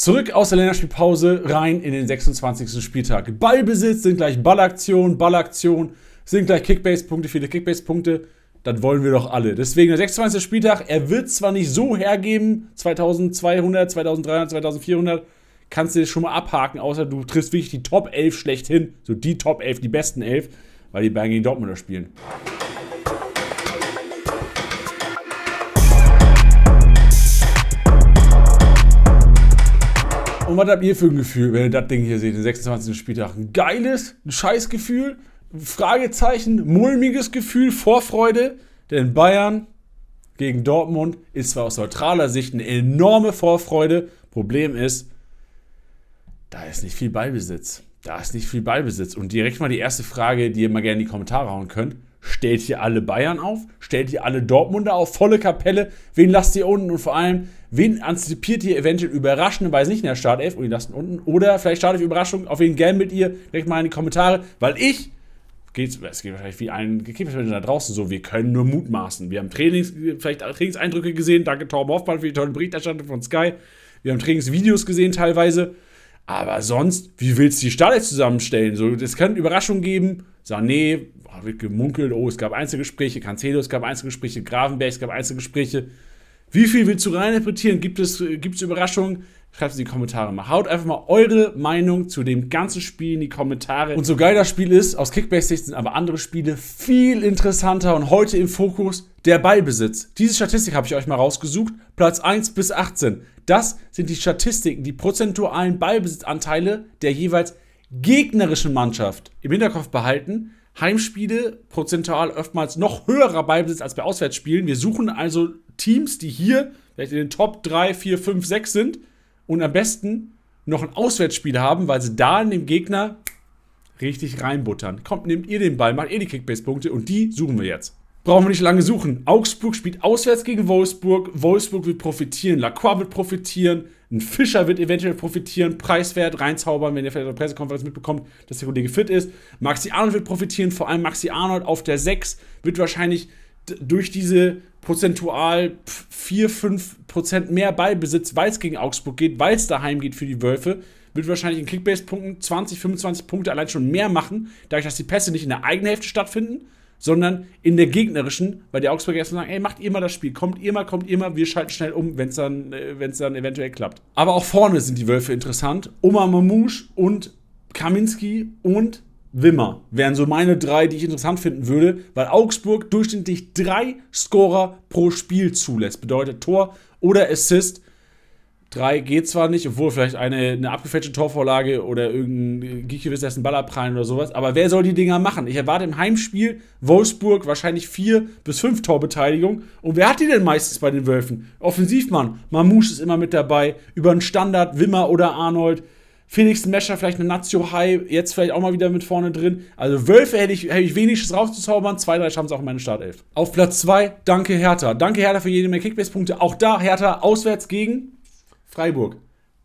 Zurück aus der Länderspielpause rein in den 26. Spieltag. Ballbesitz sind gleich Ballaktion, Ballaktion, sind gleich Kickbase-Punkte, viele Kickbase-Punkte. Das wollen wir doch alle. Deswegen der 26. Spieltag, er wird zwar nicht so hergeben, 2200, 2300, 2400, kannst du das schon mal abhaken, außer du triffst wirklich die Top 11 schlechthin, so die Top 11, die besten 11, weil die Bayern gegen Dortmunder spielen. Und was habt ihr für ein Gefühl, wenn ihr das Ding hier seht, den 26. Spieltag? Ein geiles, ein Gefühl, Fragezeichen, mulmiges Gefühl, Vorfreude, denn Bayern gegen Dortmund ist zwar aus neutraler Sicht eine enorme Vorfreude, Problem ist, da ist nicht viel Ballbesitz. Da ist nicht viel Ballbesitz. Und direkt mal die erste Frage, die ihr mal gerne in die Kommentare hauen könnt. Stellt ihr alle Bayern auf? Stellt ihr alle Dortmunder auf? Volle Kapelle? Wen lasst ihr unten? Und vor allem, wen antizipiert ihr eventuell überraschenderweise nicht in der Startelf und oh, die lasst ihn unten? Oder vielleicht startet ihr Überraschung, auf wen gambelt ihr? Direkt mal in die Kommentare, weil ich Geht's, es geht wahrscheinlich wie ein Kickbase-Manager da draußen so, wir können nur mutmaßen. Wir haben Trainings, vielleicht Trainingseindrücke gesehen, danke Torben Hoffmann für die tolle Berichterstattung von Sky. Wir haben Trainingsvideos gesehen teilweise. Aber sonst, wie willst du die Startelf zusammenstellen? So, es kann Überraschungen geben. Sané oh, wird gemunkelt. Oh, es gab Einzelgespräche. Cancelo, es gab Einzelgespräche. Gravenberg, es gab Einzelgespräche. Wie viel willst du reininterpretieren? Gibt es äh, gibt's Überraschungen? Schreibt es in die Kommentare mal. Haut einfach mal eure Meinung zu dem ganzen Spiel in die Kommentare. Und so geil das Spiel ist, aus Kickbase-Sicht sind aber andere Spiele viel interessanter und heute im Fokus der Ballbesitz. Diese Statistik habe ich euch mal rausgesucht. Platz 1 bis 18. Das sind die Statistiken, die prozentualen Ballbesitzanteile der jeweils gegnerischen Mannschaft im Hinterkopf behalten. Heimspiele prozentual oftmals noch höherer Ballbesitz als bei Auswärtsspielen. Wir suchen also Teams, die hier vielleicht in den Top 3, 4, 5, 6 sind und am besten noch ein Auswärtsspiel haben, weil sie da in dem Gegner richtig reinbuttern. Kommt, nehmt ihr den Ball, macht ihr die Kickbase-Punkte und die suchen wir jetzt brauchen wir nicht lange suchen. Augsburg spielt auswärts gegen Wolfsburg. Wolfsburg wird profitieren. Lacroix wird profitieren. Ein Fischer wird eventuell profitieren. Preiswert reinzaubern, wenn ihr vielleicht auf der Pressekonferenz mitbekommt, dass der Kollege fit ist. Maxi Arnold wird profitieren. Vor allem Maxi Arnold auf der 6 wird wahrscheinlich durch diese prozentual 4, 5 mehr Ballbesitz, weil es gegen Augsburg geht, weil es daheim geht für die Wölfe, wird wahrscheinlich in Kickbase-Punkten 20, 25 Punkte allein schon mehr machen, dadurch, dass die Pässe nicht in der eigenen Hälfte stattfinden, sondern in der gegnerischen, weil die Augsburger erstmal sagen, ey, macht ihr mal das Spiel, kommt ihr mal, kommt ihr mal, wir schalten schnell um, wenn es dann, äh, wenn's dann eventuell klappt. Aber auch vorne sind die Wölfe interessant. Oma Mamouche und Kaminski und Wimmer wären so meine drei, die ich interessant finden würde, weil Augsburg durchschnittlich drei Scorer pro Spiel zulässt. Bedeutet Tor oder Assist Drei geht zwar nicht, obwohl vielleicht eine, eine abgefälschte Torvorlage oder irgendein Giekewitz lässt einen Ball abprallen oder sowas. Aber wer soll die Dinger machen? Ich erwarte im Heimspiel Wolfsburg wahrscheinlich vier bis fünf Torbeteiligung. Und wer hat die denn meistens bei den Wölfen? Offensivmann. Mamouche ist immer mit dabei. Über einen Standard, Wimmer oder Arnold. Felix Mescher vielleicht eine Nazio High, jetzt vielleicht auch mal wieder mit vorne drin. Also Wölfe hätte ich, hätte ich wenigstens rauszuzaubern, zwei, drei schaffen es auch in meiner Startelf. Auf Platz zwei danke Hertha. Danke Hertha für jede Menge Kickbase-Punkte. Auch da Hertha auswärts gegen Freiburg.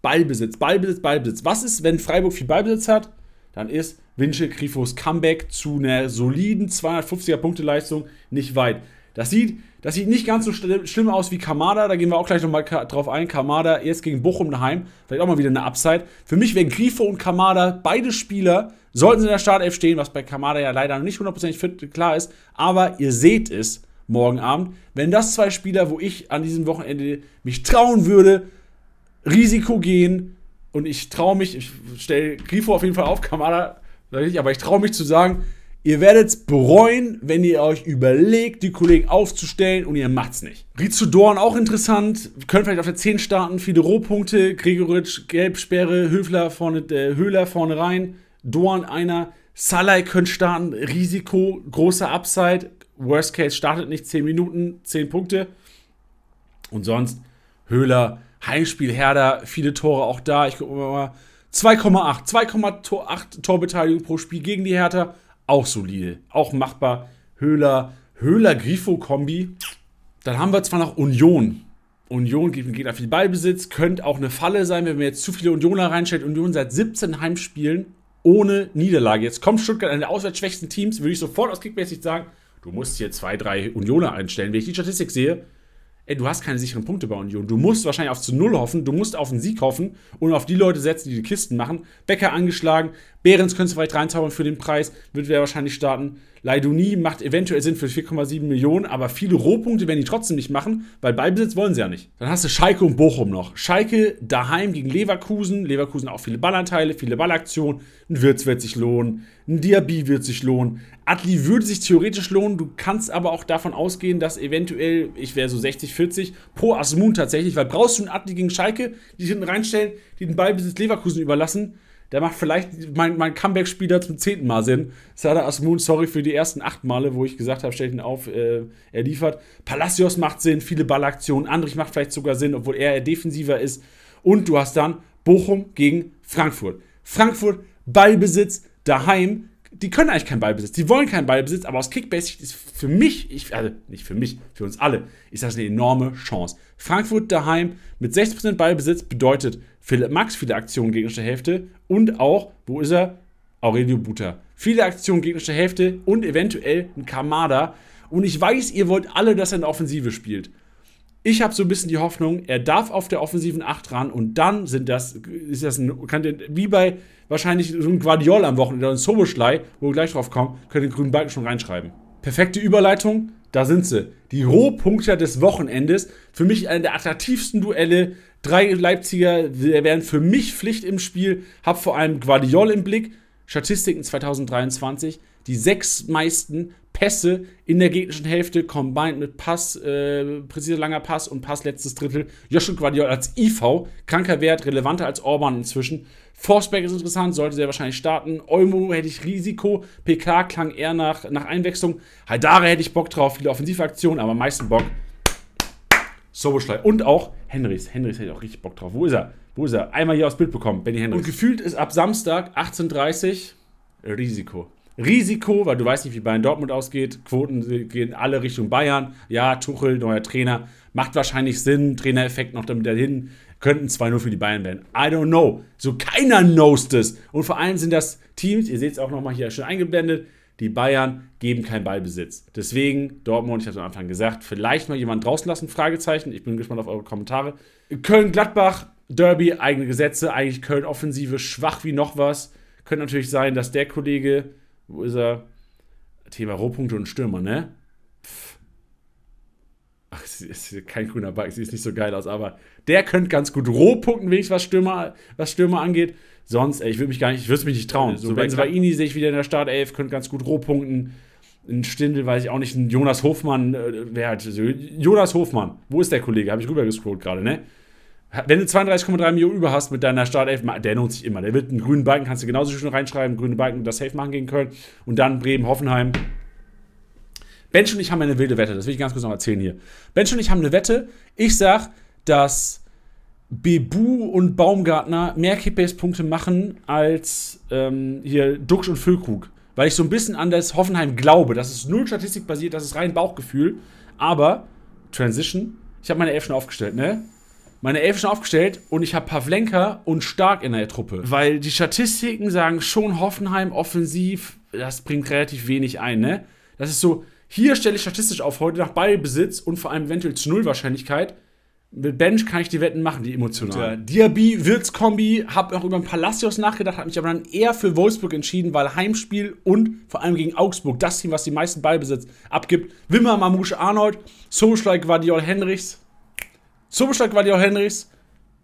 Ballbesitz, Ballbesitz, Ballbesitz. Was ist, wenn Freiburg viel Ballbesitz hat? Dann ist Winchel Grifos Comeback zu einer soliden 250er-Punkte-Leistung nicht weit. Das sieht, das sieht nicht ganz so schlimm aus wie Kamada. Da gehen wir auch gleich nochmal drauf ein. Kamada jetzt gegen Bochum daheim. Vielleicht auch mal wieder eine Upside. Für mich wären Grifo und Kamada beide Spieler, sollten sie in der Startelf stehen, was bei Kamada ja leider noch nicht hundertprozentig fit klar ist. Aber ihr seht es morgen Abend. Wenn das zwei Spieler, wo ich an diesem Wochenende mich trauen würde, Risiko gehen und ich traue mich, ich stelle Grifo auf jeden Fall auf, Kamada aber ich traue mich zu sagen, ihr werdet es bereuen, wenn ihr euch überlegt, die Kollegen aufzustellen und ihr macht's nicht. Rizu Dorn auch interessant, können vielleicht auf der 10 starten, viele Rohpunkte, Gregoritsch, Gelbsperre, Höfler vorne, äh, Höhler vorne rein, Dorn einer, Salai können starten, Risiko, großer Upside, Worst Case startet nicht, 10 Minuten, 10 Punkte und sonst Höhler, Heimspiel Herder, viele Tore auch da. Ich gucke mal, 2,8, 2,8 Torbeteiligung pro Spiel gegen die Hertha, auch solide, auch machbar. Höhler, Höhler-Grifo-Kombi. Dann haben wir zwar noch Union. Union gibt dem Gegner viel Ballbesitz, könnte auch eine Falle sein, wenn man jetzt zu viele Unioner reinstellt. Union seit 17 Heimspielen ohne Niederlage. Jetzt kommt Stuttgart einer der auswärtsschwächsten Teams, würde ich sofort aus kickmäßig sagen, du musst hier zwei, drei Unioner einstellen. Wenn ich die Statistik sehe, ey, du hast keine sicheren Punkte bei Union. Du musst wahrscheinlich auf zu Null hoffen, du musst auf einen Sieg hoffen und auf die Leute setzen, die die Kisten machen. Becker angeschlagen, Behrens könntest du vielleicht reinzaubern für den Preis, wird er wahrscheinlich starten. Leiduni macht eventuell Sinn für 4,7 Millionen, aber viele Rohpunkte werden die trotzdem nicht machen, weil Ballbesitz wollen sie ja nicht. Dann hast du Schalke und Bochum noch. Schalke daheim gegen Leverkusen. Leverkusen auch viele Ballanteile, viele Ballaktionen. Ein Wirtz wird sich lohnen, ein Diaby wird sich lohnen. Atli würde sich theoretisch lohnen, du kannst aber auch davon ausgehen, dass eventuell, ich wäre so 60, 40, pro Asmun tatsächlich, weil brauchst du einen Atli gegen Schalke, die hinten reinstellen, die den Ballbesitz Leverkusen überlassen, der macht vielleicht mein, mein Comeback-Spieler zum zehnten Mal Sinn. Sada Asmun, sorry für die ersten acht Male, wo ich gesagt habe, stell ihn auf, äh, er liefert. Palacios macht Sinn, viele Ballaktionen, Andrich macht vielleicht sogar Sinn, obwohl er eher defensiver ist. Und du hast dann Bochum gegen Frankfurt. Frankfurt, Ballbesitz, daheim, die können eigentlich keinen Ballbesitz, die wollen keinen Ballbesitz, aber aus Kickbase ist für mich, ich, also nicht für mich, für uns alle, ist das eine enorme Chance. Frankfurt daheim mit 60% Ballbesitz bedeutet Philipp Max viele Aktionen gegnerische Hälfte und auch, wo ist er? Aurelio Buter. Viele Aktionen gegnerische Hälfte und eventuell ein Kamada. Und ich weiß, ihr wollt alle, dass er in der Offensive spielt. Ich habe so ein bisschen die Hoffnung, er darf auf der offensiven 8 ran und dann sind das, ist das ein, kann, wie bei wahrscheinlich so ein Guardiol am Wochenende oder ein Soboschlei, wo wir gleich drauf kommen, könnt ihr den grünen Balken schon reinschreiben. Perfekte Überleitung, da sind sie. Die Rohpunkte des Wochenendes. Für mich eine der attraktivsten Duelle. Drei Leipziger wären für mich Pflicht im Spiel. Hab vor allem Guardiol im Blick. Statistiken 2023. Die sechs meisten Pässe in der gegnerischen Hälfte, combined mit Pass, äh, präziser langer Pass und Pass letztes Drittel. Joshua Guardiol als IV, kranker Wert, relevanter als Orban inzwischen. Forceback ist interessant, sollte sehr wahrscheinlich starten. Olmo hätte ich Risiko, PK klang eher nach, nach Einwechslung. Haidare hätte ich Bock drauf, viele Offensivaktionen, aber am meisten Bock. Soboschlei. Und auch Henrys. Henrys hätte ich auch richtig Bock drauf. Wo ist er? Wo ist er? Einmal hier aufs Bild bekommen, Benny Henrys. Und gefühlt ist ab Samstag 18.30 Risiko. Risiko, weil du weißt nicht, wie Bayern Dortmund ausgeht. Quoten gehen alle Richtung Bayern. Ja, Tuchel, neuer Trainer. Macht wahrscheinlich Sinn. Trainereffekt noch damit dahin. Könnten 2-0 für die Bayern werden. I don't know. So keiner knows das. Und vor allem sind das Teams, ihr seht es auch nochmal hier schön eingeblendet, die Bayern geben keinen Ballbesitz. Deswegen, Dortmund, ich habe es am Anfang gesagt, vielleicht mal jemand draußen lassen, Fragezeichen. Ich bin gespannt auf eure Kommentare. Köln-Gladbach, Derby, eigene Gesetze, eigentlich Köln-Offensive, schwach wie noch was. Könnte natürlich sein, dass der Kollege wo ist er? Thema Rohpunkte und Stürmer, ne? Pff. Ach, sie ist kein grüner Balken, sieht nicht so geil aus, aber der könnte ganz gut Rohpunkten wenigstens, was Stürmer, was Stürmer angeht. Sonst, ey, ich würde mich gar nicht, ich würde mich nicht trauen. So, so wenn Ini sehe ich wieder in der Startelf, könnte ganz gut Rohpunkten. Ein Stindel, weiß ich auch nicht, ein Jonas Hofmann, äh, wer hat, Jonas Hofmann, wo ist der Kollege? Habe ich rübergescrollt gerade, ne? Wenn du 32,3 Millionen über hast mit deiner Startelf, der lohnt sich immer. Der wird einen grünen Balken, kannst du genauso schön reinschreiben, grüne Balken, das Safe machen gegen Köln. Und dann Bremen, Hoffenheim. Bench und ich haben eine wilde Wette, das will ich ganz kurz noch erzählen hier. Bench und ich haben eine Wette. Ich sag, dass Bebu und Baumgartner mehr Kickbase-Punkte machen als ähm, hier Duxch und Füllkrug. Weil ich so ein bisschen an das Hoffenheim glaube. Das ist null Statistik basiert, das ist rein Bauchgefühl. Aber Transition, ich habe meine Elf schon aufgestellt, ne? meine Elf schon aufgestellt und ich habe Pavlenka und Stark in der Truppe. Weil die Statistiken sagen schon Hoffenheim offensiv, das bringt relativ wenig ein, ne? Das ist so, hier stelle ich statistisch auf heute nach Ballbesitz und vor allem eventuell zu Null Wahrscheinlichkeit. Mit Bench kann ich die Wetten machen, die emotional. Ja, Diaby, Wirtz-Kombi, habe auch über den Palacios nachgedacht, habe mich aber dann eher für Wolfsburg entschieden, weil Heimspiel und vor allem gegen Augsburg, das Team, was die meisten Ballbesitz abgibt. Wimmer, Mamouche, Arnold, Solskjaer, Guardiol, Henrichs, zum Schlag war die auch Henrichs.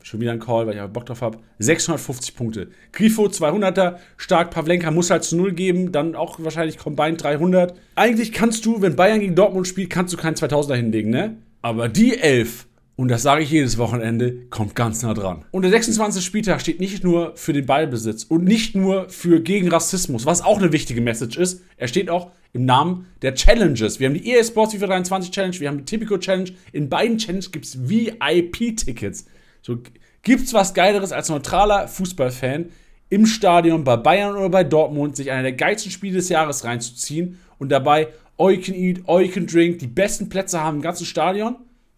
Schon wieder ein Call, weil ich auch Bock drauf habe. 650 Punkte. Grifo 200er, stark Pavlenka muss halt zu 0 geben, dann auch wahrscheinlich Combined 300. Eigentlich kannst du, wenn Bayern gegen Dortmund spielt, kannst du keinen 2000er hinlegen, ne? Aber die 11 und das sage ich jedes Wochenende, kommt ganz nah dran. Und der 26. Spieltag steht nicht nur für den Ballbesitz und nicht nur für gegen Rassismus, was auch eine wichtige Message ist. Er steht auch im Namen der Challenges. Wir haben die EA Sports FIFA 23 Challenge, wir haben die Typico Challenge. In beiden Challenges gibt es VIP-Tickets. So, es was Geileres als neutraler Fußballfan im Stadion bei Bayern oder bei Dortmund sich einer der geilsten Spiele des Jahres reinzuziehen und dabei all you can eat, all you can drink, die besten Plätze haben im ganzen Stadion?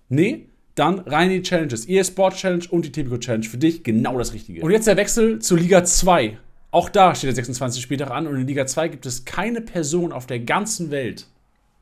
Nee, dann rein in die Challenges. E-Sport Challenge und die Tipico Challenge. Für dich genau das Richtige. Und jetzt der Wechsel zu Liga 2. Auch da steht der 26. Spieltag an und in Liga 2 gibt es keine Person auf der ganzen Welt,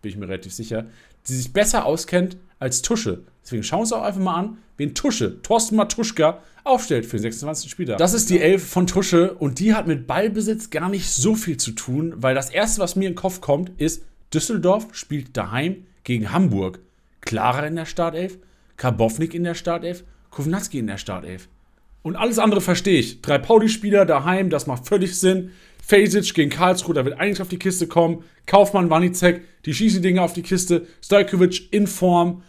bin ich mir relativ sicher, die sich besser auskennt als Tusche. Deswegen schauen wir uns auch einfach mal an, wen Tusche, Thorsten Matuschka, aufstellt für den 26. Spieltag. Das ist die Elf von Tusche und die hat mit Ballbesitz gar nicht so viel zu tun, weil das Erste, was mir in den Kopf kommt, ist, Düsseldorf spielt daheim gegen Hamburg. Klarer in der Startelf Karbovnik in der Startelf, Kovnatski in der Startelf. Und alles andere verstehe ich. Drei Pauli-Spieler daheim, das macht völlig Sinn. Fesic gegen Karlsruhe, da wird eigentlich auf die Kiste kommen. Kaufmann, Wanicek, die schießen Dinge auf die Kiste. Stojkovic in Form.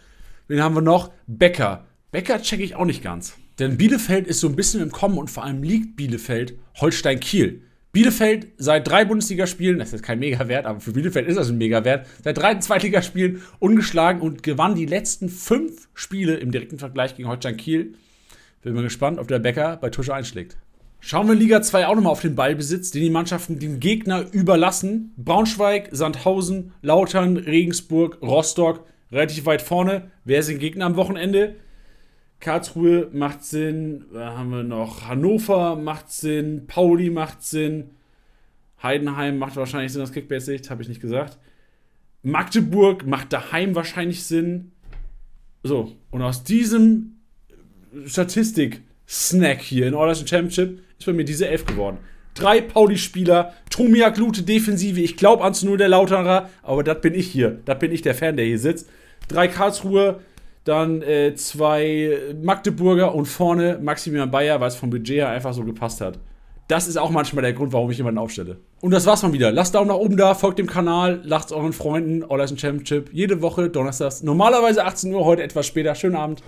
Wen haben wir noch? Becker. Becker checke ich auch nicht ganz. Denn Bielefeld ist so ein bisschen im Kommen und vor allem liegt Bielefeld Holstein Kiel. Bielefeld seit drei Bundesligaspielen, das ist kein Megawert, aber für Bielefeld ist das ein Megawert, seit drei Zweitligaspielen ungeschlagen und gewann die letzten fünf Spiele im direkten Vergleich gegen Holstein Kiel. Bin mal gespannt, ob der Becker bei Tusche einschlägt. Schauen wir in Liga 2 auch nochmal auf den Ballbesitz, den die Mannschaften dem Gegner überlassen. Braunschweig, Sandhausen, Lautern, Regensburg, Rostock, relativ weit vorne. Wer ist den Gegner am Wochenende? Karlsruhe macht Sinn, da äh, haben wir noch Hannover macht Sinn, Pauli macht Sinn, Heidenheim macht wahrscheinlich Sinn das Kickbase-Sicht, habe ich nicht gesagt. Magdeburg macht daheim wahrscheinlich Sinn. So, und aus diesem Statistik-Snack hier in All Championship ist bei mir diese Elf geworden. Drei Pauli-Spieler, Tomiak Lute Defensive, ich glaube an zu nur der Lauterer, aber das bin ich hier. Das bin ich der Fan, der hier sitzt. Drei Karlsruhe, dann äh, zwei Magdeburger und vorne Maximilian Bayer, weil es vom Budget her einfach so gepasst hat. Das ist auch manchmal der Grund, warum ich jemanden aufstelle. Und das war's mal wieder. Lasst Daumen nach oben da, folgt dem Kanal, lacht euren Freunden. All Eisen Championship jede Woche, donnerstags, normalerweise 18 Uhr, heute etwas später. Schönen Abend.